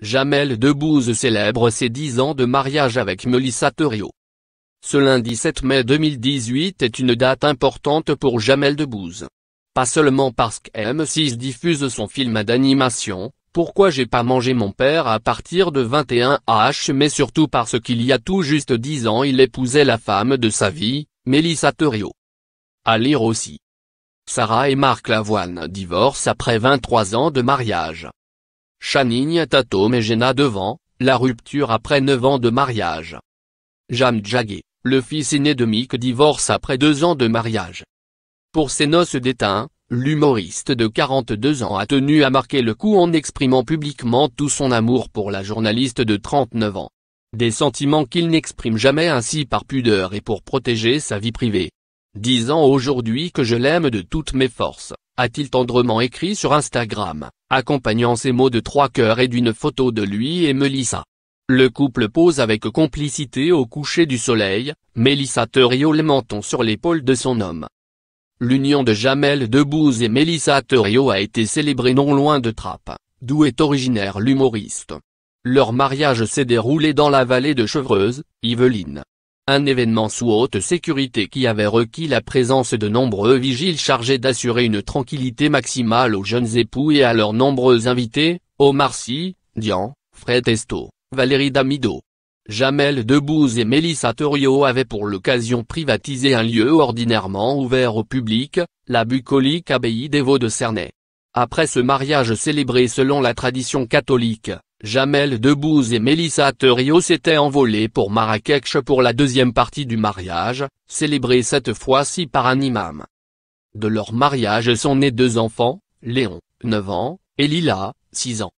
Jamel Debbouze célèbre ses 10 ans de mariage avec Melissa Thurio. Ce lundi 7 mai 2018 est une date importante pour Jamel Debbouze. Pas seulement parce m 6 diffuse son film d'animation, Pourquoi j'ai pas mangé mon père à partir de 21H mais surtout parce qu'il y a tout juste 10 ans il épousait la femme de sa vie, Melissa Thurio. À lire aussi. Sarah et Marc Lavoine divorcent après 23 ans de mariage. Chanigne Tatum et Jenna Devant, la rupture après 9 ans de mariage. Jam Jagé, le fils aîné de Mick divorce après 2 ans de mariage. Pour ses noces d'étain, l'humoriste de 42 ans a tenu à marquer le coup en exprimant publiquement tout son amour pour la journaliste de 39 ans. Des sentiments qu'il n'exprime jamais ainsi par pudeur et pour protéger sa vie privée. Disant aujourd'hui que je l'aime de toutes mes forces, a-t-il tendrement écrit sur Instagram, accompagnant ces mots de trois cœurs et d'une photo de lui et Melissa. Le couple pose avec complicité au coucher du soleil, Melissa Theriot les menton sur l'épaule de son homme. L'union de Jamel Debbouze et Melissa Theriot a été célébrée non loin de Trappes, d'où est originaire l'humoriste. Leur mariage s'est déroulé dans la vallée de Chevreuse, Yvelines, un événement sous haute sécurité qui avait requis la présence de nombreux vigiles chargés d'assurer une tranquillité maximale aux jeunes époux et à leurs nombreux invités, Omar Sy, Dian, Fred Testo, Valérie Damido. Jamel Debouze et Mélissa Torio avaient pour l'occasion privatisé un lieu ordinairement ouvert au public, la bucolique abbaye des Vaux de Cernay. Après ce mariage célébré selon la tradition catholique, Jamel Debbouze et Mélissa Theriault s'étaient envolés pour Marrakech pour la deuxième partie du mariage, célébré cette fois-ci par un imam. De leur mariage sont nés deux enfants, Léon, 9 ans, et Lila, 6 ans.